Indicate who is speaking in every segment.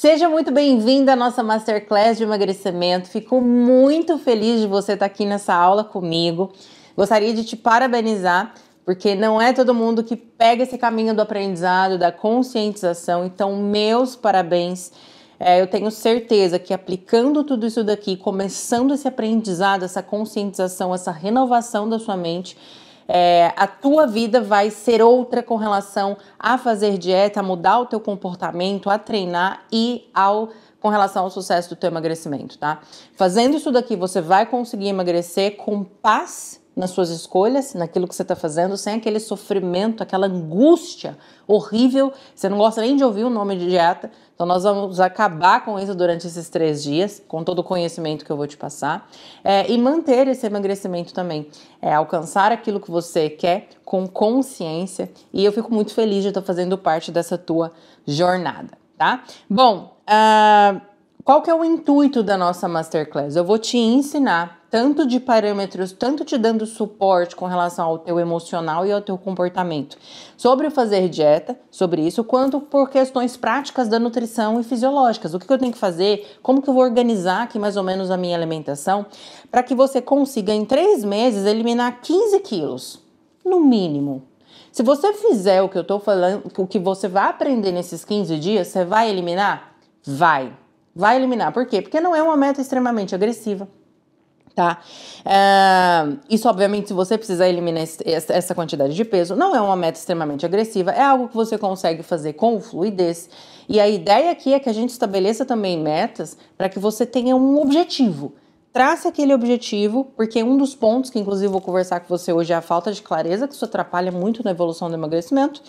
Speaker 1: Seja muito bem-vindo à nossa Masterclass de emagrecimento. Fico muito feliz de você estar aqui nessa aula comigo. Gostaria de te parabenizar, porque não é todo mundo que pega esse caminho do aprendizado, da conscientização. Então, meus parabéns. É, eu tenho certeza que aplicando tudo isso daqui, começando esse aprendizado, essa conscientização, essa renovação da sua mente, é, a tua vida vai ser outra com relação a fazer dieta, a mudar o teu comportamento, a treinar e ao com relação ao sucesso do teu emagrecimento, tá? Fazendo isso daqui, você vai conseguir emagrecer com paz nas suas escolhas, naquilo que você está fazendo, sem aquele sofrimento, aquela angústia horrível. Você não gosta nem de ouvir o nome de dieta, então, nós vamos acabar com isso durante esses três dias, com todo o conhecimento que eu vou te passar, é, e manter esse emagrecimento também. É, alcançar aquilo que você quer com consciência. E eu fico muito feliz de estar fazendo parte dessa tua jornada, tá? Bom, uh qual que é o intuito da nossa masterclass? Eu vou te ensinar tanto de parâmetros, tanto te dando suporte com relação ao teu emocional e ao teu comportamento, sobre fazer dieta, sobre isso, quanto por questões práticas da nutrição e fisiológicas. O que eu tenho que fazer, como que eu vou organizar aqui mais ou menos a minha alimentação, para que você consiga em três meses eliminar 15 quilos, no mínimo. Se você fizer o que eu estou falando, o que você vai aprender nesses 15 dias, você vai eliminar? Vai. Vai eliminar. Por quê? Porque não é uma meta extremamente agressiva. Tá? Uh, isso, obviamente, se você precisar eliminar esse, essa quantidade de peso, não é uma meta extremamente agressiva, é algo que você consegue fazer com fluidez. E a ideia aqui é que a gente estabeleça também metas para que você tenha um objetivo. Trace aquele objetivo, porque um dos pontos que, inclusive, vou conversar com você hoje é a falta de clareza, que isso atrapalha muito na evolução do emagrecimento,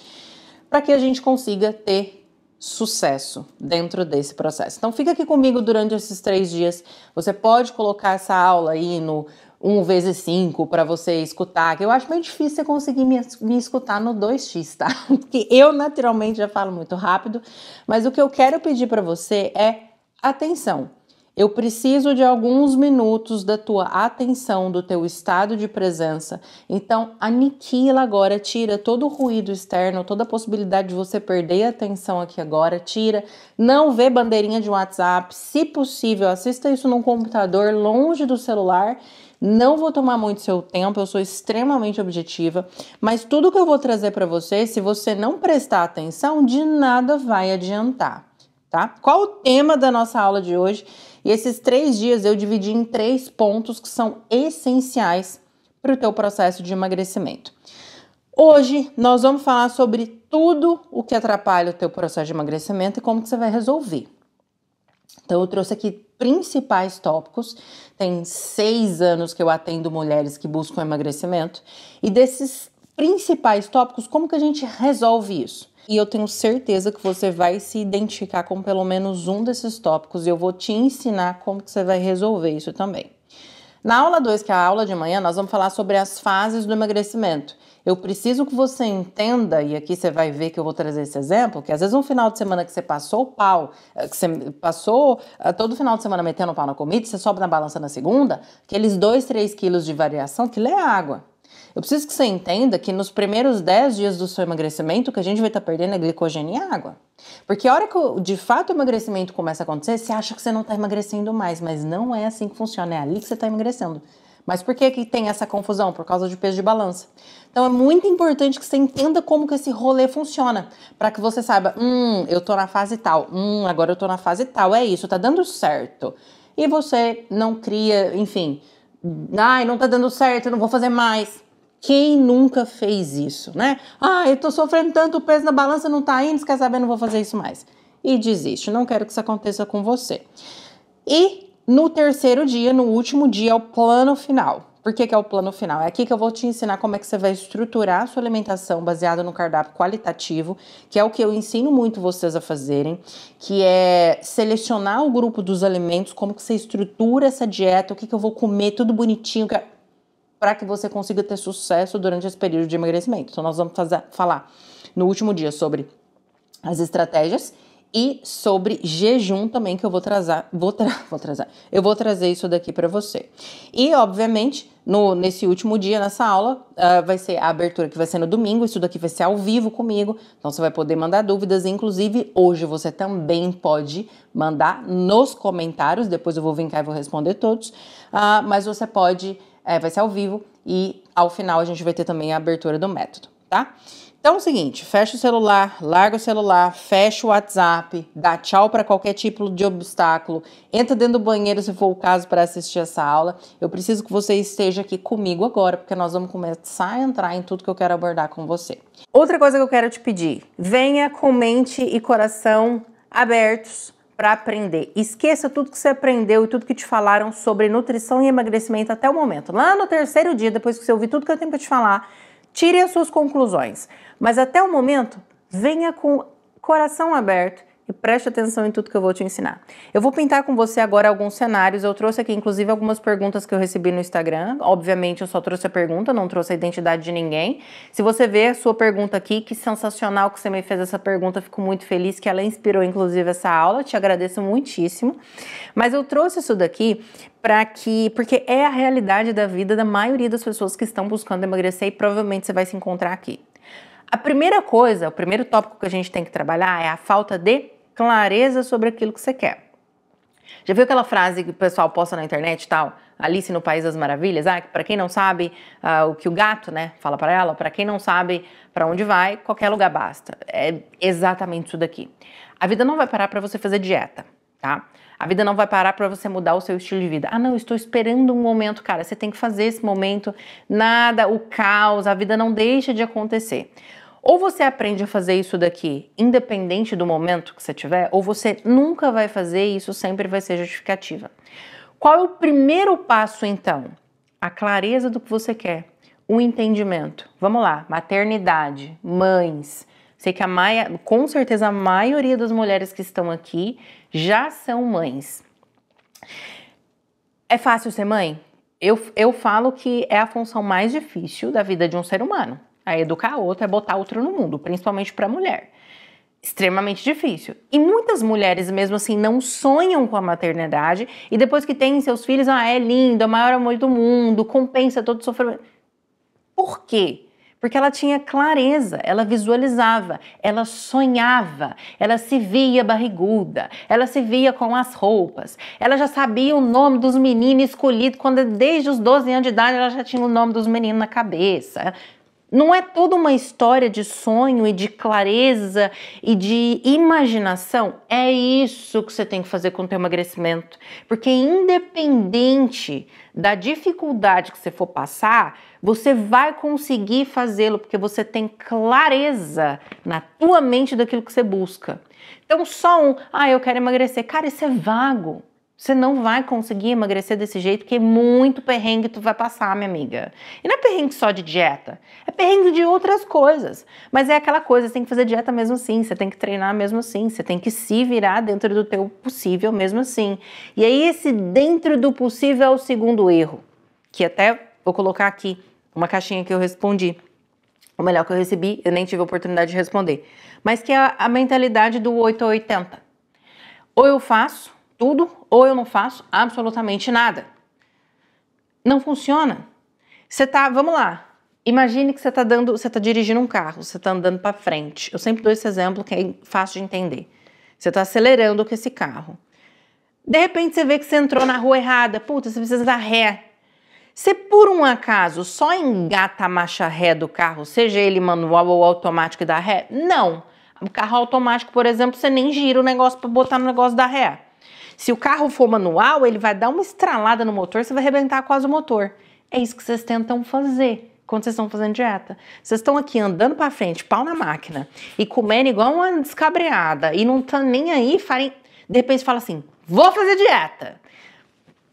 Speaker 1: para que a gente consiga ter sucesso dentro desse processo. Então fica aqui comigo durante esses três dias. Você pode colocar essa aula aí no 1 vezes 5 para você escutar, que eu acho meio difícil você conseguir me, me escutar no 2x, tá? Porque eu naturalmente já falo muito rápido, mas o que eu quero pedir para você é atenção. Eu preciso de alguns minutos da tua atenção, do teu estado de presença. Então, aniquila agora, tira todo o ruído externo, toda a possibilidade de você perder a atenção aqui agora, tira. Não vê bandeirinha de WhatsApp, se possível, assista isso num computador, longe do celular. Não vou tomar muito seu tempo, eu sou extremamente objetiva, mas tudo que eu vou trazer para você, se você não prestar atenção, de nada vai adiantar, tá? Qual o tema da nossa aula de hoje? E esses três dias eu dividi em três pontos que são essenciais para o teu processo de emagrecimento. Hoje nós vamos falar sobre tudo o que atrapalha o teu processo de emagrecimento e como que você vai resolver. Então eu trouxe aqui principais tópicos. Tem seis anos que eu atendo mulheres que buscam emagrecimento e desses principais tópicos, como que a gente resolve isso? E eu tenho certeza que você vai se identificar com pelo menos um desses tópicos e eu vou te ensinar como que você vai resolver isso também. Na aula 2, que é a aula de manhã, nós vamos falar sobre as fases do emagrecimento. Eu preciso que você entenda, e aqui você vai ver que eu vou trazer esse exemplo, que às vezes um final de semana que você passou o pau, eh, que você passou eh, todo final de semana metendo o pau na comida, você sobe na balança na segunda, aqueles 2, 3 quilos de variação, aquilo é água. Eu preciso que você entenda que nos primeiros 10 dias do seu emagrecimento, o que a gente vai estar tá perdendo é glicogênio e água. Porque a hora que de fato o emagrecimento começa a acontecer, você acha que você não está emagrecendo mais, mas não é assim que funciona, é ali que você está emagrecendo. Mas por que, que tem essa confusão? Por causa de peso de balança. Então é muito importante que você entenda como que esse rolê funciona, para que você saiba, hum, eu tô na fase tal, hum, agora eu tô na fase tal, é isso, tá dando certo. E você não cria, enfim, ai, não tá dando certo, eu não vou fazer mais. Quem nunca fez isso, né? Ah, eu tô sofrendo tanto peso na balança, não tá indo, quer saber, não vou fazer isso mais. E desiste, não quero que isso aconteça com você. E no terceiro dia, no último dia, é o plano final. Por que, que, é o plano final? É aqui que eu vou te ensinar como é que você vai estruturar a sua alimentação baseada no cardápio qualitativo, que é o que eu ensino muito vocês a fazerem, que é selecionar o grupo dos alimentos, como que você estrutura essa dieta, o que, que eu vou comer, tudo bonitinho. Que... É para que você consiga ter sucesso durante esse período de emagrecimento. Então, nós vamos fazer, falar no último dia sobre as estratégias e sobre jejum também que eu vou trazer, vou, tra vou trazer, eu vou trazer isso daqui para você. E obviamente no nesse último dia nessa aula uh, vai ser a abertura que vai ser no domingo, isso daqui vai ser ao vivo comigo, então você vai poder mandar dúvidas, inclusive hoje você também pode mandar nos comentários, depois eu vou vir cá e vou responder todos, uh, mas você pode é, vai ser ao vivo e ao final a gente vai ter também a abertura do método, tá? Então é o seguinte, fecha o celular, larga o celular, fecha o WhatsApp, dá tchau para qualquer tipo de obstáculo, entra dentro do banheiro se for o caso para assistir essa aula. Eu preciso que você esteja aqui comigo agora, porque nós vamos começar a entrar em tudo que eu quero abordar com você. Outra coisa que eu quero te pedir, venha com mente e coração abertos para aprender. Esqueça tudo que você aprendeu e tudo que te falaram sobre nutrição e emagrecimento até o momento. Lá no terceiro dia, depois que você ouvir tudo que eu tenho para te falar, tire as suas conclusões. Mas até o momento, venha com coração aberto e preste atenção em tudo que eu vou te ensinar. Eu vou pintar com você agora alguns cenários. Eu trouxe aqui, inclusive, algumas perguntas que eu recebi no Instagram. Obviamente, eu só trouxe a pergunta, não trouxe a identidade de ninguém. Se você vê a sua pergunta aqui, que sensacional que você me fez essa pergunta. Fico muito feliz que ela inspirou, inclusive, essa aula. Te agradeço muitíssimo. Mas eu trouxe isso daqui para que, porque é a realidade da vida da maioria das pessoas que estão buscando emagrecer e provavelmente você vai se encontrar aqui. A primeira coisa, o primeiro tópico que a gente tem que trabalhar é a falta de clareza sobre aquilo que você quer. Já viu aquela frase que o pessoal posta na internet e tal? Alice no País das Maravilhas, ah, que para quem não sabe ah, o que o gato, né, fala para ela, para quem não sabe para onde vai, qualquer lugar basta. É exatamente isso daqui. A vida não vai parar para você fazer dieta, tá? A vida não vai parar para você mudar o seu estilo de vida. Ah, não, estou esperando um momento, cara. Você tem que fazer esse momento. Nada, o caos, a vida não deixa de acontecer. Ou você aprende a fazer isso daqui, independente do momento que você tiver, ou você nunca vai fazer e isso sempre vai ser justificativa. Qual é o primeiro passo então? A clareza do que você quer, o entendimento. Vamos lá, maternidade, mães. Sei que a maia, com certeza a maioria das mulheres que estão aqui já são mães. É fácil ser mãe? Eu, eu falo que é a função mais difícil da vida de um ser humano. A é educar outro é botar outro no mundo, principalmente para mulher. Extremamente difícil. E muitas mulheres, mesmo assim, não sonham com a maternidade e depois que têm seus filhos, ah, é lindo, é o maior amor do mundo, compensa todo o sofrimento. Por quê? Porque ela tinha clareza, ela visualizava, ela sonhava, ela se via barriguda, ela se via com as roupas, ela já sabia o nome dos meninos escolhido quando desde os 12 anos de idade ela já tinha o nome dos meninos na cabeça. Não é toda uma história de sonho e de clareza e de imaginação. É isso que você tem que fazer com o teu emagrecimento, porque independente da dificuldade que você for passar, você vai conseguir fazê-lo porque você tem clareza na tua mente daquilo que você busca. Então só um, ah, eu quero emagrecer, cara, isso é vago. Você não vai conseguir emagrecer desse jeito, porque é muito perrengue tu vai passar, minha amiga. E não é perrengue só de dieta, é perrengue de outras coisas. Mas é aquela coisa, você tem que fazer dieta mesmo assim, você tem que treinar mesmo assim, você tem que se virar dentro do teu possível mesmo assim. E aí esse dentro do possível é o segundo erro, que até vou colocar aqui uma caixinha que eu respondi. Ou melhor, que eu recebi, eu nem tive a oportunidade de responder. Mas que é a mentalidade do 8 ou 80. Ou eu faço tudo ou eu não faço absolutamente nada. Não funciona. Você tá, vamos lá. Imagine que você tá dando, você tá dirigindo um carro, você tá andando para frente. Eu sempre dou esse exemplo que é fácil de entender. Você tá acelerando com esse carro. De repente você vê que você entrou na rua errada. Puta, você precisa dar ré. Se por um acaso só engata a marcha ré do carro, seja ele manual ou automático e dá ré, não. O carro automático, por exemplo, você nem gira o negócio para botar no negócio da ré. Se o carro for manual, ele vai dar uma estralada no motor, você vai arrebentar quase o motor. É isso que vocês tentam fazer quando vocês estão fazendo dieta. Vocês estão aqui andando para frente, pau na máquina, e comendo igual uma descabreada, e não estão tá nem aí, farem... de repente fala assim, vou fazer dieta.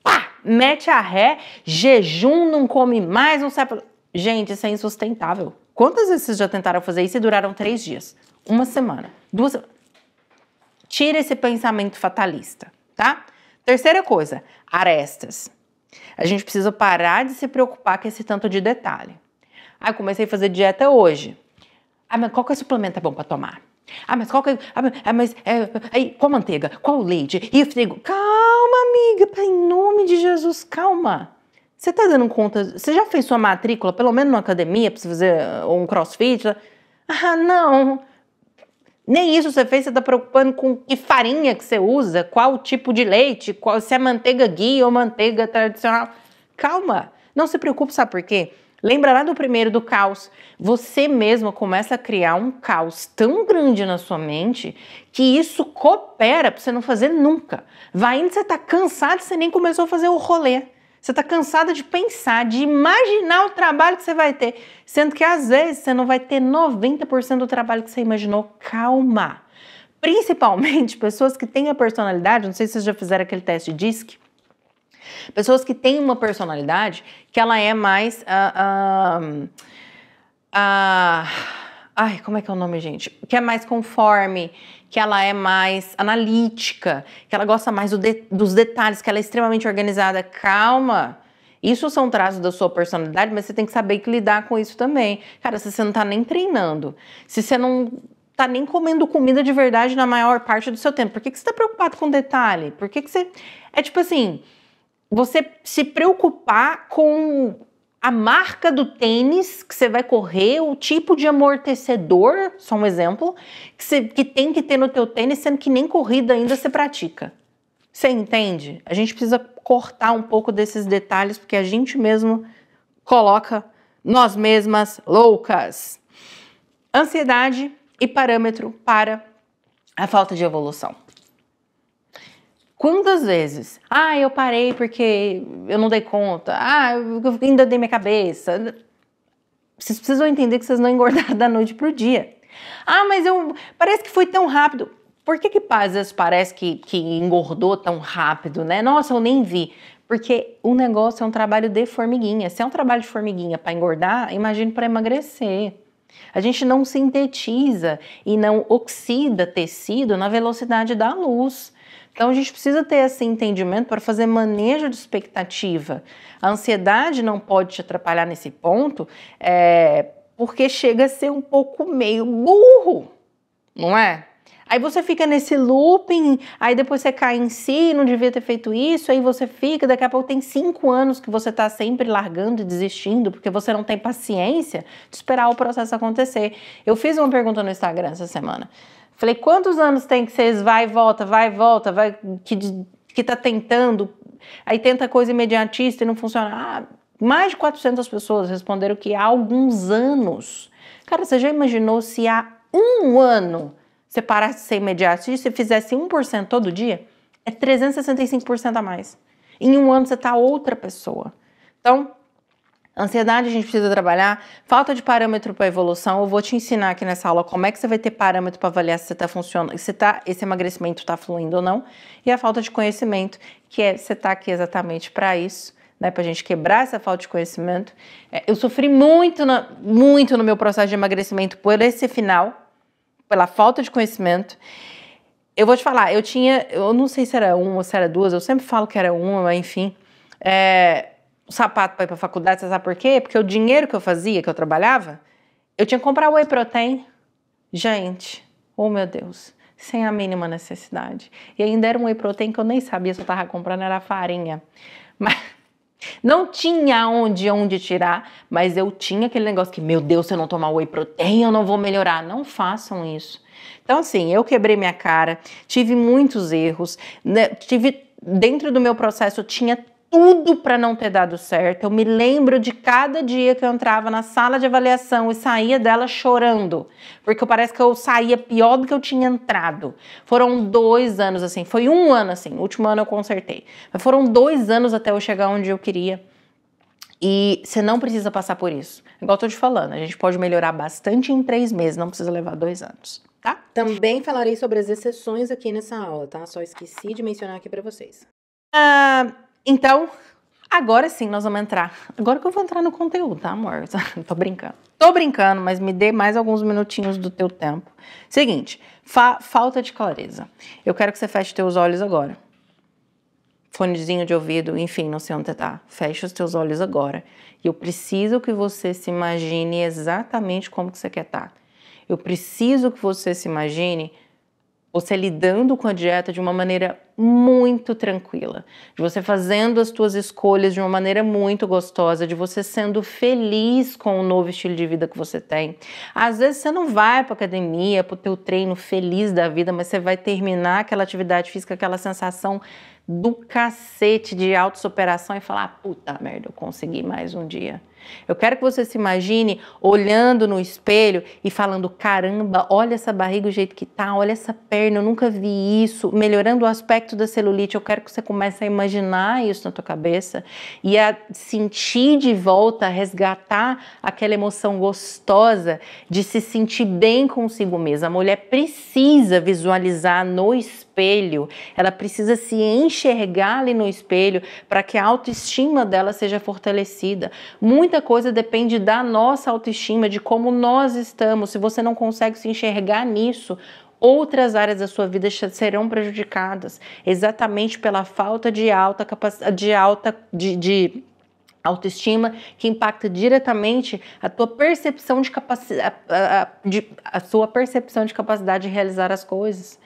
Speaker 1: Pá! Mete a ré, jejum, não come mais, não sabe. Gente, isso é insustentável. Quantas vezes vocês já tentaram fazer isso e duraram três dias? Uma semana, duas Tira esse pensamento fatalista tá? Terceira coisa, arestas. A gente precisa parar de se preocupar com esse tanto de detalhe. Ah, comecei a fazer dieta hoje. Ah, mas qual que é o suplemento é bom para tomar? Ah, mas qual que é, ah, ah, mas, é, aí, qual manteiga? Qual leite? E o frigo? Calma, amiga, tá em nome de Jesus, calma. Você tá dando conta? Você já fez sua matrícula, pelo menos numa academia, para fazer um crossfit? Ah, não. Nem isso você fez, você está preocupando com que farinha que você usa, qual tipo de leite, qual, se é manteiga ghee ou manteiga tradicional. Calma, não se preocupe, sabe por quê? Lembra lá do primeiro do caos. Você mesma começa a criar um caos tão grande na sua mente que isso coopera para você não fazer nunca. Vai indo, você tá cansado, você nem começou a fazer o rolê. Você está cansada de pensar, de imaginar o trabalho que você vai ter, sendo que às vezes você não vai ter 90% do trabalho que você imaginou. Calma! Principalmente pessoas que têm a personalidade, não sei se vocês já fizeram aquele teste de DISC, pessoas que têm uma personalidade que ela é mais. Uh, uh, uh, ai, como é que é o nome, gente? Que é mais conforme, que ela é mais analítica, que ela gosta mais do de, dos detalhes, que ela é extremamente organizada. Calma! Isso são traços da sua personalidade, mas você tem que saber que lidar com isso também. Cara, se você não tá nem treinando, se você não tá nem comendo comida de verdade na maior parte do seu tempo, por que, que você tá preocupado com detalhe? Por que, que você. É tipo assim, você se preocupar com a marca do tênis que você vai correr, o tipo de amortecedor, só um exemplo, que, você, que tem que ter no teu tênis, sendo que nem corrida ainda você pratica. Você entende? A gente precisa cortar um pouco desses detalhes, porque a gente mesmo coloca nós mesmas loucas. Ansiedade e parâmetro para a falta de evolução. Quantas vezes? Ah, eu parei porque eu não dei conta. Ah, eu ainda dei minha cabeça. Vocês precisam entender que vocês não engordaram da noite pro dia. Ah, mas eu parece que foi tão rápido. Por que que às vezes parece que, que engordou tão rápido, né? Nossa, eu nem vi. Porque o negócio é um trabalho de formiguinha. Se é um trabalho de formiguinha para engordar, imagine para emagrecer. A gente não sintetiza e não oxida tecido na velocidade da luz. Então a gente precisa ter esse entendimento para fazer manejo de expectativa. A ansiedade não pode te atrapalhar nesse ponto, é, porque chega a ser um pouco meio burro, não é? Aí você fica nesse looping, aí depois você cai em si, não devia ter feito isso, aí você fica, daqui a pouco tem cinco anos que você está sempre largando e desistindo, porque você não tem paciência de esperar o processo acontecer. Eu fiz uma pergunta no Instagram essa semana. Falei, quantos anos tem que vocês vai e volta, vai e volta, vai, que, que tá tentando, aí tenta coisa imediatista e não funciona. Ah, mais de 400 pessoas responderam que há alguns anos. Cara, você já imaginou se há um ano você parasse de ser imediatista e fizesse 1% todo dia? É 365% a mais. Em um ano você tá outra pessoa. Então, Ansiedade a gente precisa trabalhar, falta de parâmetro para evolução. Eu vou te ensinar aqui nessa aula como é que você vai ter parâmetro para avaliar se você está funcionando, se tá, esse emagrecimento está fluindo ou não. E a falta de conhecimento, que é você está aqui exatamente para isso. Né, para a gente quebrar essa falta de conhecimento. É, eu sofri muito, na, muito no meu processo de emagrecimento por esse final, pela falta de conhecimento. Eu vou te falar, eu tinha, eu não sei se era uma ou se era duas, eu sempre falo que era uma, mas enfim. É, um sapato para ir para a faculdade, você sabe por quê? Porque o dinheiro que eu fazia, que eu trabalhava, eu tinha que comprar whey protein. Gente, oh meu Deus, sem a mínima necessidade. E ainda era um whey protein que eu nem sabia se eu estava comprando, era farinha. Mas não tinha onde, onde tirar, mas eu tinha aquele negócio que, meu Deus, se eu não tomar whey protein, eu não vou melhorar. Não façam isso. Então, assim, eu quebrei minha cara, tive muitos erros, né, tive dentro do meu processo tinha tudo para não ter dado certo. Eu me lembro de cada dia que eu entrava na sala de avaliação e saía dela chorando, porque parece que eu saía pior do que eu tinha entrado. Foram dois anos assim, foi um ano assim, o último ano eu consertei, mas foram dois anos até eu chegar onde eu queria. E você não precisa passar por isso. É igual eu tô te falando, a gente pode melhorar bastante em três meses, não precisa levar dois anos. Tá? Também falarei sobre as exceções aqui nessa aula, tá? Só esqueci de mencionar aqui para vocês. Ah, então, agora sim nós vamos entrar. Agora que eu vou entrar no conteúdo, tá, amor? Tô brincando. Tô brincando, mas me dê mais alguns minutinhos do teu tempo. Seguinte, fa falta de clareza. Eu quero que você feche teus olhos agora. Fonezinho de ouvido, enfim, não sei onde tá. Feche os teus olhos agora. E eu preciso que você se imagine exatamente como que você quer estar. Tá. Eu preciso que você se imagine você lidando com a dieta de uma maneira muito tranquila, de você fazendo as suas escolhas de uma maneira muito gostosa, de você sendo feliz com o novo estilo de vida que você tem. Às vezes você não vai para academia, para o teu treino feliz da vida, mas você vai terminar aquela atividade física, aquela sensação do cacete de autossuperação e falar: "Puta merda, eu consegui mais um dia". Eu quero que você se imagine olhando no espelho e falando: caramba, olha essa barriga o jeito que tá, olha essa perna, eu nunca vi isso. Melhorando o aspecto da celulite, eu quero que você comece a imaginar isso na tua cabeça e a sentir de volta, a resgatar aquela emoção gostosa de se sentir bem consigo mesma. A mulher precisa visualizar no espelho, ela precisa se enxergar ali no espelho para que a autoestima dela seja fortalecida. Muita muita coisa depende da nossa autoestima, de como nós estamos. Se você não consegue se enxergar nisso, outras áreas da sua vida serão prejudicadas, exatamente pela falta de alta capacidade, de alta de, de autoestima que impacta diretamente a tua percepção de capacidade, a, a, a, a sua percepção de capacidade de realizar as coisas.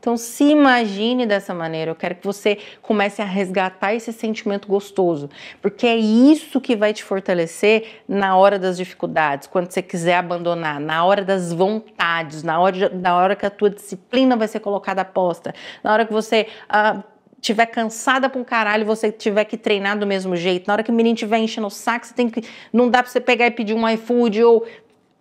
Speaker 1: Então se imagine dessa maneira. Eu quero que você comece a resgatar esse sentimento gostoso, porque é isso que vai te fortalecer na hora das dificuldades, quando você quiser abandonar, na hora das vontades, na hora, na hora que a tua disciplina vai ser colocada à posta, na hora que você ah, tiver cansada pra um caralho, você tiver que treinar do mesmo jeito, na hora que o menino tiver enchendo o saco, você tem que não dá para você pegar e pedir um iFood ou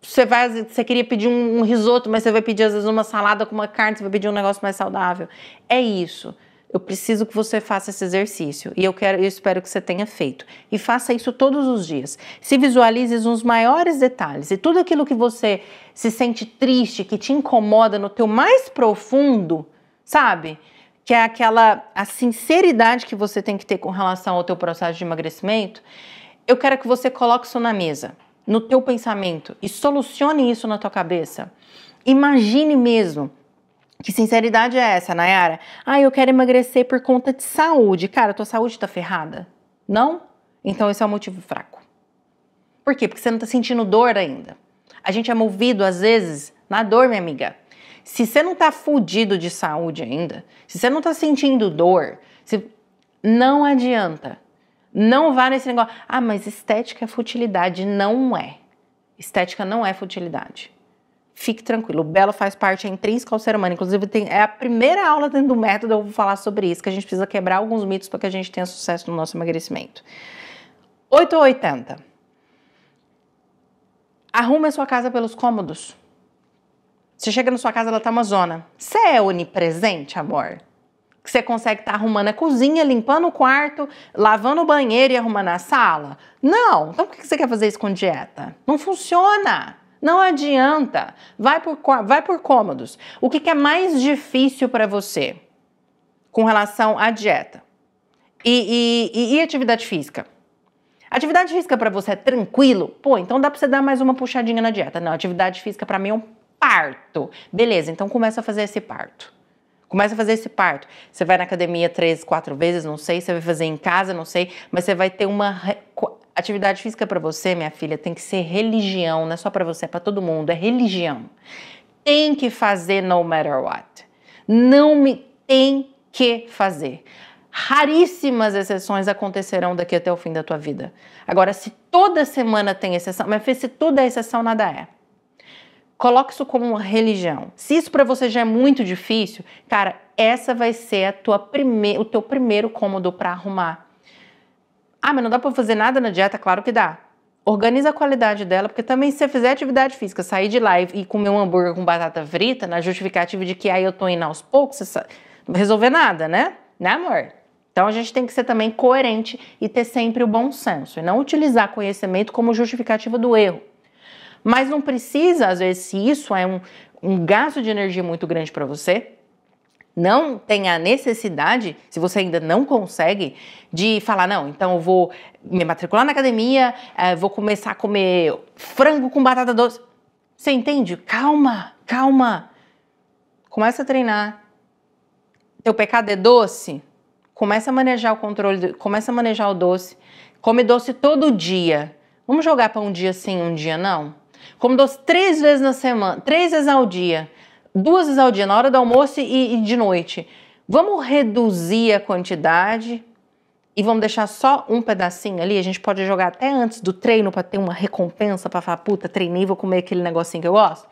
Speaker 1: você vai, você queria pedir um, um risoto, mas você vai pedir às vezes uma salada com uma carne, você vai pedir um negócio mais saudável. É isso. Eu preciso que você faça esse exercício e eu quero, eu espero que você tenha feito. E faça isso todos os dias. Se visualize os maiores detalhes e tudo aquilo que você se sente triste, que te incomoda no teu mais profundo, sabe? Que é aquela a sinceridade que você tem que ter com relação ao teu processo de emagrecimento. Eu quero que você coloque isso na mesa no teu pensamento e solucione isso na tua cabeça. Imagine mesmo que sinceridade é essa, Nayara? Ah, eu quero emagrecer por conta de saúde. Cara, tua saúde tá ferrada? Não? Então esse é o um motivo fraco. Por quê? Porque você não tá sentindo dor ainda. A gente é movido, às vezes, na dor, minha amiga. Se você não tá fudido de saúde ainda, se você não tá sentindo dor, se... não adianta. Não vá nesse negócio. Ah, mas estética é futilidade. Não é. Estética não é futilidade. Fique tranquilo. O belo faz parte, é intrínseco ao ser humano. Inclusive, tem, é a primeira aula dentro do método eu vou falar sobre isso, que a gente precisa quebrar alguns mitos para que a gente tenha sucesso no nosso emagrecimento. 8 ou 80. Arrume a sua casa pelos cômodos. Você chega na sua casa, ela tá uma zona. Você é onipresente, amor? que você consegue estar tá arrumando a cozinha, limpando o quarto, lavando o banheiro e arrumando a sala? Não. Então por que você quer fazer isso com dieta? Não funciona. Não adianta. Vai por, vai por cômodos. O que, que é mais difícil para você com relação à dieta e, e, e atividade física? Atividade física para você é tranquilo? Pô, então dá para você dar mais uma puxadinha na dieta. Não, atividade física para mim é um parto. Beleza, então começa a fazer esse parto. Começa a fazer esse parto. Você vai na academia três, quatro vezes, não sei, você vai fazer em casa, não sei, mas você vai ter uma atividade física para você, minha filha, tem que ser religião, não é só para você, é para todo mundo, é religião. Tem que fazer no matter what. Não me tem que fazer. Raríssimas exceções acontecerão daqui até o fim da tua vida. Agora, se toda semana tem exceção, mas se toda exceção nada é. Coloque isso como uma religião. Se isso para você já é muito difícil, cara, essa vai ser a tua prime... o teu primeiro cômodo para arrumar. Ah, mas não dá para fazer nada na dieta? Claro que dá. Organiza a qualidade dela, porque também se você fizer atividade física, sair de live e comer um hambúrguer com batata frita, na justificativa de que aí eu tô indo aos poucos, você resolver nada, né? Né, amor? Então a gente tem que ser também coerente e ter sempre o bom senso e não utilizar conhecimento como justificativa do erro. Mas não precisa, às vezes, se isso é um, um gasto de energia muito grande para você, não tem a necessidade, se você ainda não consegue, de falar, não, então eu vou me matricular na academia, eh, vou começar a comer frango com batata doce. Você entende? Calma, calma. Começa a treinar. Teu pecado é doce? Começa a manejar o controle, começa a manejar o doce. Come doce todo dia. Vamos jogar para um dia sim, um dia não? Como doce três vezes na semana, três vezes ao dia, duas vezes ao dia, na hora do almoço e, e de noite. Vamos reduzir a quantidade e vamos deixar só um pedacinho ali. A gente pode jogar até antes do treino para ter uma recompensa para falar, puta, treinei, vou comer aquele negocinho que eu gosto.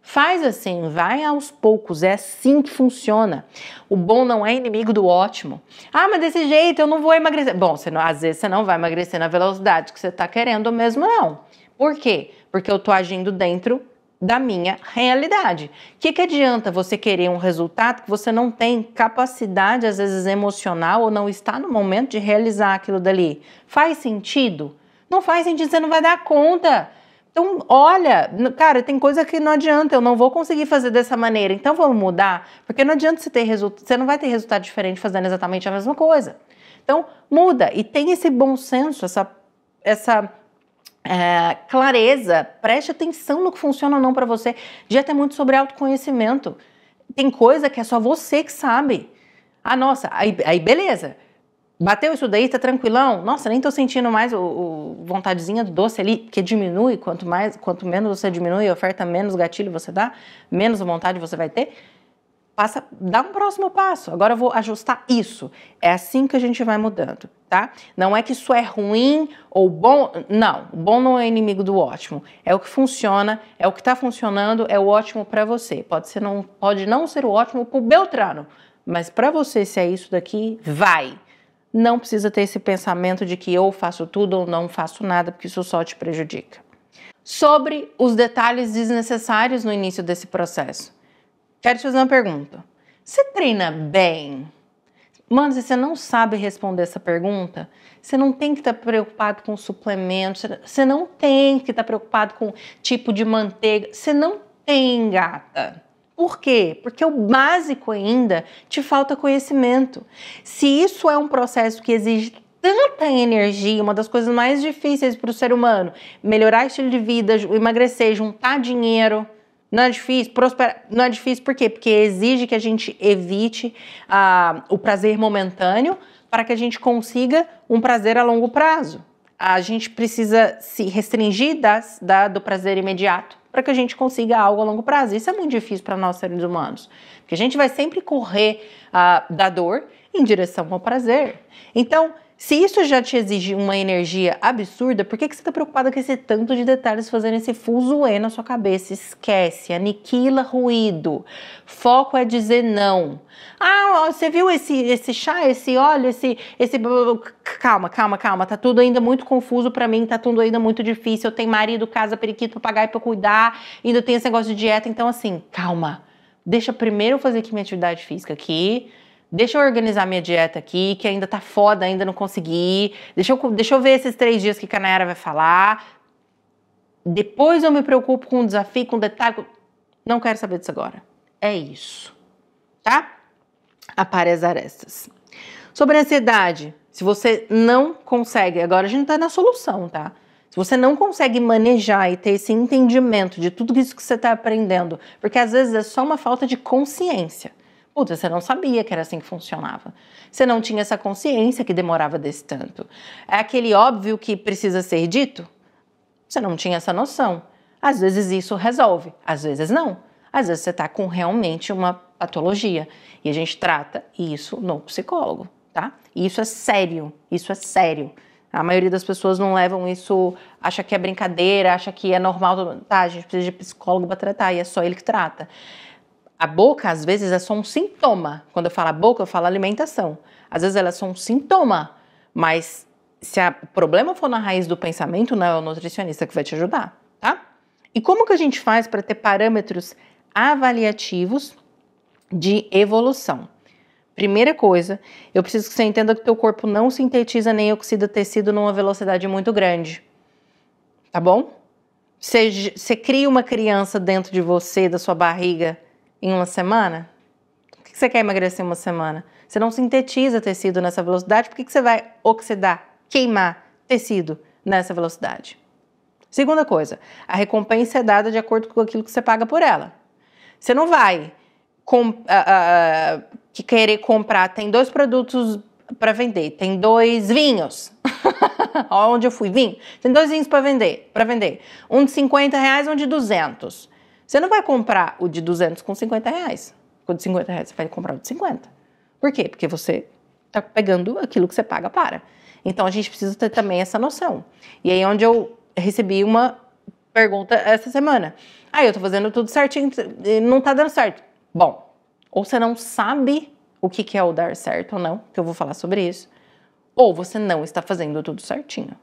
Speaker 1: Faz assim, vai aos poucos, é assim que funciona. O bom não é inimigo do ótimo. Ah, mas desse jeito eu não vou emagrecer. Bom, você não, às vezes você não vai emagrecer na velocidade que você está querendo mesmo, não. Por quê? Porque eu estou agindo dentro da minha realidade. O que, que adianta você querer um resultado que você não tem capacidade, às vezes emocional, ou não está no momento de realizar aquilo dali? Faz sentido? Não faz sentido, você não vai dar conta. Então, olha, cara, tem coisa que não adianta, eu não vou conseguir fazer dessa maneira, então vamos mudar, porque não adianta você ter resultado, você não vai ter resultado diferente fazendo exatamente a mesma coisa. Então, muda e tem esse bom senso, essa, essa é, clareza, preste atenção no que funciona ou não para você. Dieta é muito sobre autoconhecimento. Tem coisa que é só você que sabe. Ah, nossa, aí, aí beleza. Bateu isso daí, tá tranquilão? Nossa, nem tô sentindo mais o, o vontadezinha do doce ali, que diminui, quanto mais, quanto menos você diminui, a oferta menos gatilho você dá, menos vontade você vai ter passa, dá um próximo passo. Agora eu vou ajustar isso. É assim que a gente vai mudando, tá? Não é que isso é ruim ou bom, não. O bom não é inimigo do ótimo. É o que funciona, é o que está funcionando, é o ótimo para você. Pode ser não, pode não ser o ótimo para o Beltrano, mas para você se é isso daqui, vai. Não precisa ter esse pensamento de que eu faço tudo ou não faço nada, porque isso só te prejudica. Sobre os detalhes desnecessários no início desse processo. Quero te fazer uma pergunta. Você treina bem? Mano, se você não sabe responder essa pergunta, você não tem que estar tá preocupado com suplementos, você não tem que estar tá preocupado com tipo de manteiga, você não tem, gata. Por quê? Porque o básico ainda te falta conhecimento. Se isso é um processo que exige tanta energia, uma das coisas mais difíceis para o ser humano, melhorar estilo de vida, emagrecer, juntar dinheiro, não é difícil prosperar. Não é difícil por quê? Porque exige que a gente evite ah, o prazer momentâneo para que a gente consiga um prazer a longo prazo. A gente precisa se restringir das, da, do prazer imediato para que a gente consiga algo a longo prazo. Isso é muito difícil para nós seres humanos, porque a gente vai sempre correr ah, da dor em direção ao prazer. Então, se isso já te exige uma energia absurda, por que, que você está preocupada com esse tanto de detalhes fazendo esse fuzuê na sua cabeça? Esquece, aniquila ruído. Foco é dizer não. Ah, você viu esse, esse chá, esse óleo, esse, esse. Calma, calma, calma. Tá tudo ainda muito confuso para mim, tá tudo ainda muito difícil. Eu tenho marido, casa, periquito para pagar e para cuidar, ainda tem esse negócio de dieta. Então, assim, calma. Deixa primeiro eu fazer aqui minha atividade física aqui Deixa eu organizar minha dieta aqui, que ainda tá foda, ainda não consegui. Deixa eu, deixa eu ver esses três dias que a Nayara vai falar. Depois eu me preocupo com o desafio, com o detalhe. Não quero saber disso agora. É isso. Tá? Apare as arestas. Sobre a ansiedade, se você não consegue, agora a gente tá na solução, tá? Se você não consegue manejar e ter esse entendimento de tudo isso que você está aprendendo, porque às vezes é só uma falta de consciência. Puta, você não sabia que era assim que funcionava. Você não tinha essa consciência que demorava desse tanto. É aquele óbvio que precisa ser dito? Você não tinha essa noção. Às vezes isso resolve, às vezes não. Às vezes você está com realmente uma patologia. E a gente trata isso no psicólogo, tá? E isso é sério, isso é sério. A maioria das pessoas não levam isso, acha que é brincadeira, acha que é normal. Tá, a gente precisa de psicólogo para tratar e é só ele que trata. A boca, às vezes, é só um sintoma. Quando eu falo boca, eu falo alimentação. Às vezes ela é só um sintoma, mas se o problema for na raiz do pensamento, não é o nutricionista que vai te ajudar, tá? E como que a gente faz para ter parâmetros avaliativos de evolução? Primeira coisa, eu preciso que você entenda que o teu corpo não sintetiza nem oxida tecido numa velocidade muito grande. Tá bom? Você, você cria uma criança dentro de você, da sua barriga, em uma semana? Por que você quer emagrecer em uma semana? Você não sintetiza tecido nessa velocidade, por que você vai oxidar, queimar tecido nessa velocidade? Segunda coisa, a recompensa é dada de acordo com aquilo que você paga por ela. Você não vai com, uh, uh, que querer comprar, tem dois produtos para vender, tem dois vinhos. Onde eu fui, vinho. Tem dois vinhos para vender, para vender. Um de 50 reais, um de 200. Você não vai comprar o de 200 com 50 reais. Com o de 50 reais, você vai comprar o de 50. Por quê? Porque você está pegando aquilo que você paga para. Então, a gente precisa ter também essa noção. E aí, é onde eu recebi uma pergunta essa semana. Aí, ah, eu estou fazendo tudo certinho e não está dando certo. Bom, ou você não sabe o que, que é o dar certo ou não, que eu vou falar sobre isso, ou você não está fazendo tudo certinho,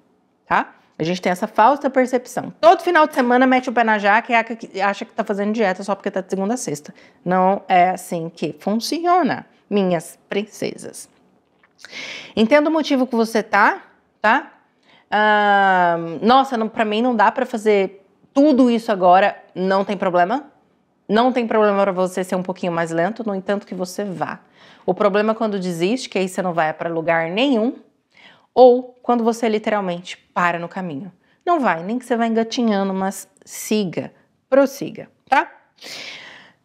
Speaker 1: tá? A gente tem essa falsa percepção. Todo final de semana mete o pé na jaca e acha que está fazendo dieta só porque está de segunda a sexta. Não é assim que funciona, minhas princesas. Entendo o motivo que você tá, tá? Ah, nossa, para mim não dá para fazer tudo isso agora. Não tem problema. Não tem problema para você ser um pouquinho mais lento, no entanto que você vá. O problema é quando desiste, que aí você não vai para lugar nenhum, ou quando você literalmente para no caminho. Não vai, nem que você vá engatinhando, mas siga, prossiga, tá?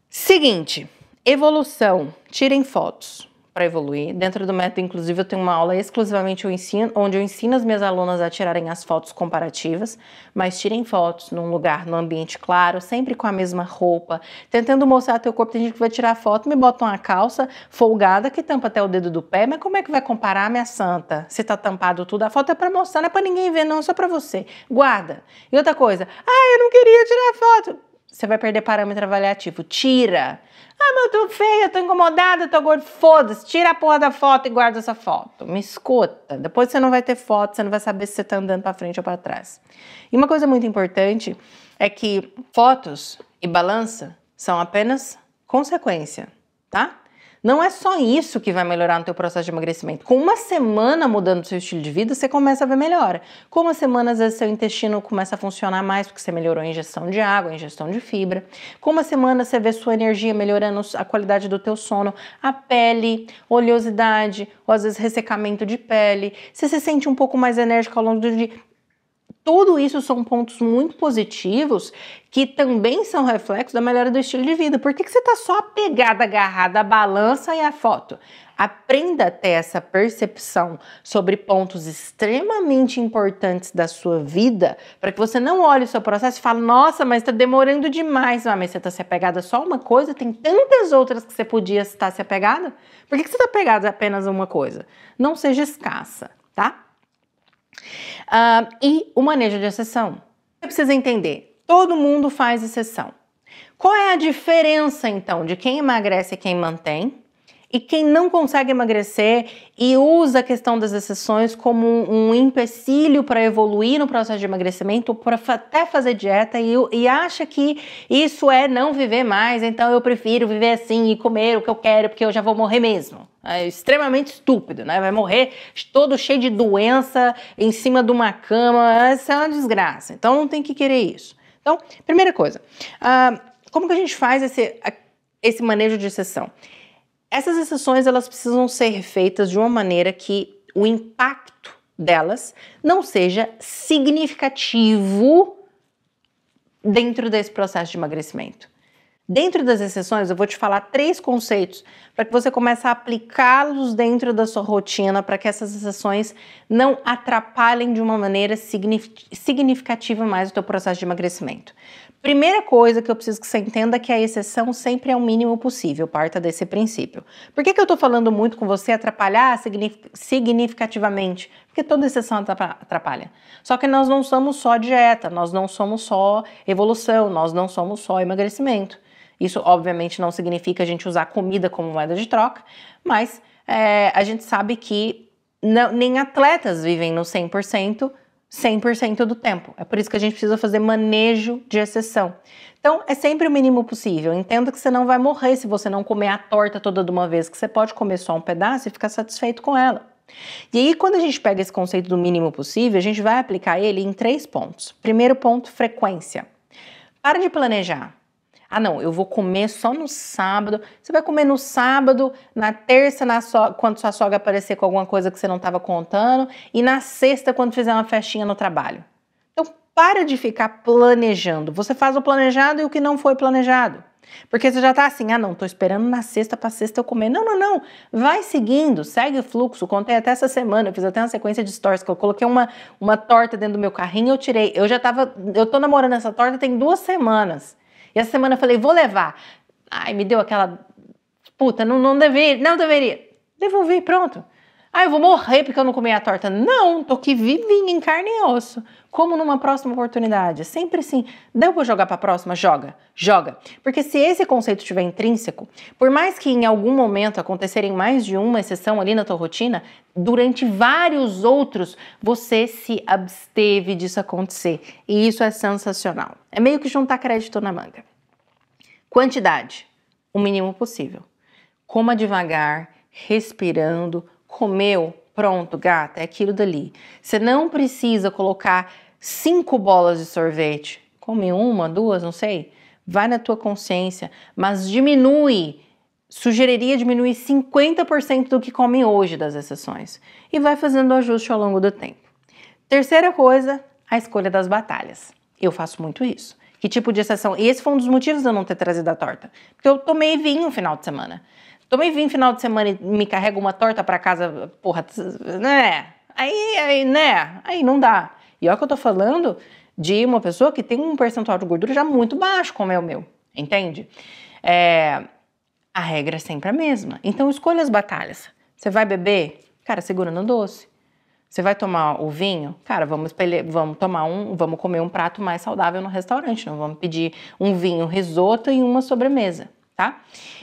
Speaker 1: Seguinte, evolução, tirem fotos para evoluir. Dentro do método, inclusive, eu tenho uma aula exclusivamente eu ensino, onde eu ensino as minhas alunas a tirarem as fotos comparativas, mas tirem fotos num lugar, num ambiente claro, sempre com a mesma roupa, tentando mostrar teu corpo. Tem gente que vai tirar foto, me bota uma calça folgada que tampa até o dedo do pé, mas como é que vai comparar minha santa? Se tá tampado tudo, a foto é para mostrar, não é para ninguém ver, não, é só para você. Guarda. E outra coisa, ah, eu não queria tirar foto você vai perder parâmetro avaliativo. Tira. Ah, mas eu tô feia, eu tô incomodada, eu tô gordo. Foda-se, tira a porra da foto e guarda essa foto. Me escuta. Depois você não vai ter foto, você não vai saber se você tá andando para frente ou para trás. E uma coisa muito importante é que fotos e balança são apenas consequência, tá? Não é só isso que vai melhorar no teu processo de emagrecimento. Com uma semana mudando o seu estilo de vida, você começa a ver melhora. Com uma semana, às vezes, seu intestino começa a funcionar mais porque você melhorou a ingestão de água, a ingestão de fibra. Com uma semana, você vê sua energia melhorando, a qualidade do teu sono, a pele, oleosidade, ou às vezes ressecamento de pele. Você se sente um pouco mais enérgico ao longo do dia. Tudo isso são pontos muito positivos que também são reflexos da melhora do estilo de vida. Por que, que você está só apegada, agarrada à balança e à foto? Aprenda a ter essa percepção sobre pontos extremamente importantes da sua vida, para que você não olhe o seu processo e fale: nossa, mas está demorando demais, ah, mas você está se apegada só a uma coisa, tem tantas outras que você podia estar se apegada. Por que, que você está apegada apenas a uma coisa? Não seja escassa, tá? Uh, e o manejo de exceção. Você precisa entender: todo mundo faz exceção. Qual é a diferença então de quem emagrece e quem mantém? E quem não consegue emagrecer e usa a questão das exceções como um, empecilho para evoluir no processo de emagrecimento, para até fazer dieta e, e, acha que isso é não viver mais, então eu prefiro viver assim e comer o que eu quero porque eu já vou morrer mesmo. É extremamente estúpido, né? Vai morrer todo cheio de doença em cima de uma cama. Isso é uma desgraça. Então não tem que querer isso. Então, primeira coisa, uh, como que a gente faz esse, esse manejo de exceção? Essas exceções elas precisam ser feitas de uma maneira que o impacto delas não seja significativo dentro desse processo de emagrecimento. Dentro das exceções, eu vou te falar três conceitos para que você comece a aplicá-los dentro da sua rotina, para que essas exceções não atrapalhem de uma maneira significativa mais o teu processo de emagrecimento. Primeira coisa que eu preciso que você entenda é que a exceção sempre é o mínimo possível, parta desse princípio. Por que, que eu estou falando muito com você atrapalhar significativamente? Porque toda exceção atrapalha. Só que nós não somos só dieta, nós não somos só evolução, nós não somos só emagrecimento. Isso, obviamente, não significa a gente usar comida como moeda de troca, mas é, a gente sabe que não, nem atletas vivem no 100%. 100% do tempo. É por isso que a gente precisa fazer manejo de exceção. Então, é sempre o mínimo possível. Entenda que você não vai morrer se você não comer a torta toda de uma vez, que você pode comer só um pedaço e ficar satisfeito com ela. E aí, quando a gente pega esse conceito do mínimo possível, a gente vai aplicar ele em três pontos. Primeiro ponto, frequência. Para de planejar. Ah, não, eu vou comer só no sábado. Você vai comer no sábado, na terça, na so... quando sua sogra aparecer com alguma coisa que você não estava contando, e na sexta, quando fizer uma festinha no trabalho. Então, para de ficar planejando. Você faz o planejado e o que não foi planejado. Porque você já está assim, ah não, estou esperando na sexta para sexta eu comer. Não, não, não. Vai seguindo, segue o fluxo. Contei até essa semana, eu fiz até uma sequência de stories que eu coloquei uma, uma torta dentro do meu carrinho, e eu tirei. Eu já estava, eu estou namorando essa torta tem duas semanas. E essa semana eu falei, vou levar. Ai, me deu aquela puta, não, não deveria, não deveria. Devolvi, pronto. Ah, eu vou morrer porque eu não comi a torta. Não, tô aqui vivinha em carne e osso. Como numa próxima oportunidade. Sempre assim, deu para jogar para a próxima? Joga, joga. Porque se esse conceito estiver intrínseco, por mais que em algum momento acontecerem mais de uma exceção ali na tua rotina, durante vários outros você se absteve disso acontecer. E isso é sensacional. É meio que juntar crédito na manga. Quantidade, o mínimo possível. Coma devagar, respirando, comeu, pronto, gata, é aquilo dali. Você não precisa colocar cinco bolas de sorvete. Come uma, duas, não sei. Vai na tua consciência, mas diminui. Sugeriria diminuir 50% do que come hoje das exceções e vai fazendo ajuste ao longo do tempo. Terceira coisa, a escolha das batalhas. Eu faço muito isso. Que tipo de exceção? Esse foi um dos motivos de eu não ter trazido a torta. Porque eu tomei vinho no final de semana. Tomei vinho final de semana e me carrego uma torta para casa, porra, né? Aí, aí, né? Aí não dá. E olha que eu tô falando de uma pessoa que tem um percentual de gordura já muito baixo, como é o meu, entende? É, a regra é sempre a mesma. Então escolha as batalhas. Você vai beber? Cara, segura no doce. Você vai tomar o vinho? Cara, vamos, vamos tomar um, vamos comer um prato mais saudável no restaurante, não vamos pedir um vinho risoto e uma sobremesa tá?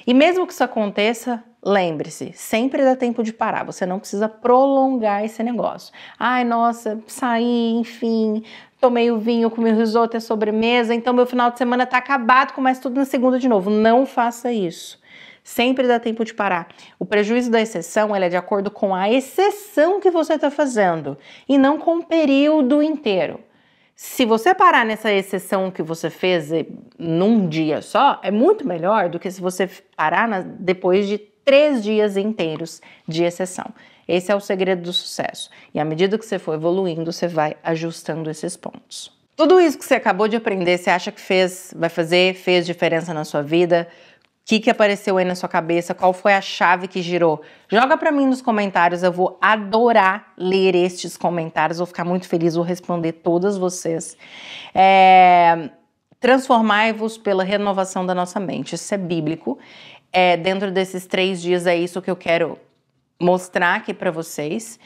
Speaker 1: E mesmo que isso aconteça, lembre-se, sempre dá tempo de parar, você não precisa prolongar esse negócio. Ai, nossa, saí, enfim, tomei o vinho, comi o risoto, é sobremesa, então meu final de semana tá acabado, começa tudo na segunda de novo. Não faça isso. Sempre dá tempo de parar. O prejuízo da exceção é de acordo com a exceção que você está fazendo e não com o período inteiro. Se você parar nessa exceção que você fez eh, num dia só, é muito melhor do que se você parar na, depois de três dias inteiros de exceção. Esse é o segredo do sucesso. E à medida que você for evoluindo, você vai ajustando esses pontos. Tudo isso que você acabou de aprender, você acha que fez, vai fazer, fez diferença na sua vida? que, que apareceu aí na sua cabeça? Qual foi a chave que girou? Joga para mim nos comentários, eu vou adorar ler estes comentários, vou ficar muito feliz, vou responder todas vocês. É, Transformai-vos pela renovação da nossa mente, isso é bíblico. É, dentro desses três dias é isso que eu quero mostrar aqui para vocês.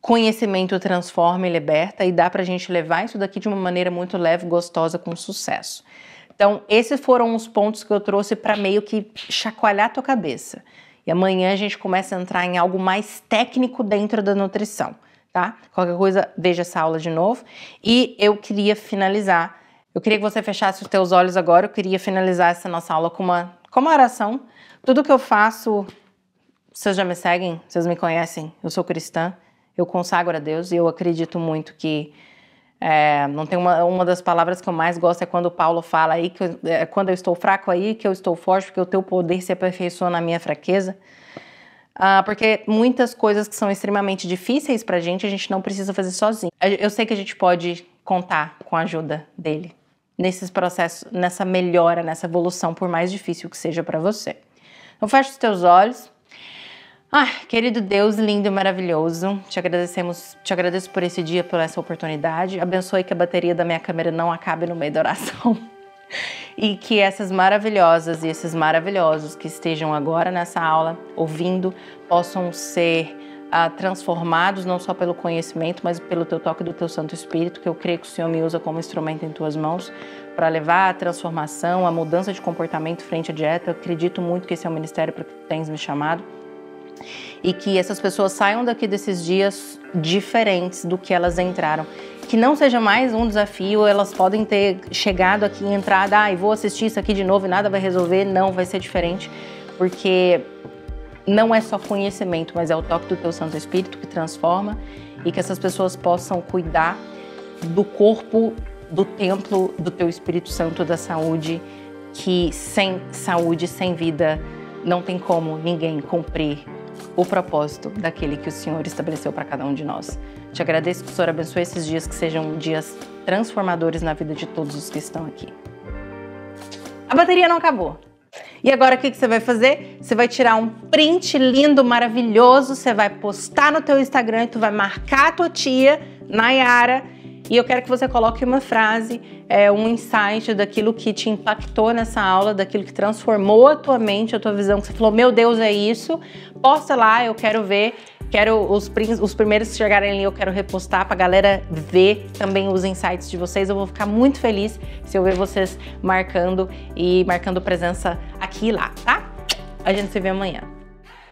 Speaker 1: Conhecimento transforma e liberta, e dá para a gente levar isso daqui de uma maneira muito leve, gostosa, com sucesso. Então, esses foram os pontos que eu trouxe para meio que chacoalhar a tua cabeça. E amanhã a gente começa a entrar em algo mais técnico dentro da nutrição, tá? Qualquer coisa, veja essa aula de novo. E eu queria finalizar. Eu queria que você fechasse os teus olhos agora. Eu queria finalizar essa nossa aula com uma, com uma oração. Tudo que eu faço, vocês já me seguem, vocês me conhecem. Eu sou cristã, eu consagro a Deus e eu acredito muito que é, não tem uma, uma das palavras que eu mais gosto é quando Paulo fala aí que eu, é, quando eu estou fraco aí que eu estou forte porque o teu poder se aperfeiçoa na minha fraqueza. Ah, porque muitas coisas que são extremamente difíceis para a gente a gente não precisa fazer sozinho. Eu sei que a gente pode contar com a ajuda dele nesses processos, nessa melhora, nessa evolução, por mais difícil que seja para você. Então fecha os teus olhos. Ah, querido Deus, lindo e maravilhoso, te agradecemos, te agradeço por esse dia, por essa oportunidade. Abençoe que a bateria da minha câmera não acabe no meio da oração. e que essas maravilhosas e esses maravilhosos que estejam agora nessa aula ouvindo possam ser ah, transformados não só pelo conhecimento, mas pelo teu toque do teu Santo Espírito, que eu creio que o Senhor me usa como instrumento em tuas mãos para levar a transformação, a mudança de comportamento frente à dieta. Eu acredito muito que esse é o ministério para que tu tens me chamado e que essas pessoas saiam daqui desses dias diferentes do que elas entraram. Que não seja mais um desafio, elas podem ter chegado aqui e entrado, ah, e vou assistir isso aqui de novo e nada vai resolver. Não, vai ser diferente. Porque não é só conhecimento, mas é o toque do teu Santo Espírito que transforma e que essas pessoas possam cuidar do corpo, do templo do teu Espírito Santo da saúde, que sem saúde, sem vida, não tem como ninguém cumprir o propósito daquele que o Senhor estabeleceu para cada um de nós. Te agradeço que o Senhor abençoe esses dias, que sejam dias transformadores na vida de todos os que estão aqui. A bateria não acabou. E agora o que, você vai fazer? Você vai tirar um print lindo, maravilhoso, você vai postar no teu Instagram e tu vai marcar a tua tia, Nayara, e eu quero que você coloque uma frase, é, um insight daquilo que te impactou nessa aula, daquilo que transformou a tua mente, a tua visão, que você falou, meu Deus, é isso. Posta lá, eu quero ver quero os, os, primeiros que chegarem ali, eu quero repostar pra galera ver também os insights de vocês. Eu vou ficar muito feliz se eu ver vocês marcando e marcando presença aqui e lá, tá? A gente se vê amanhã.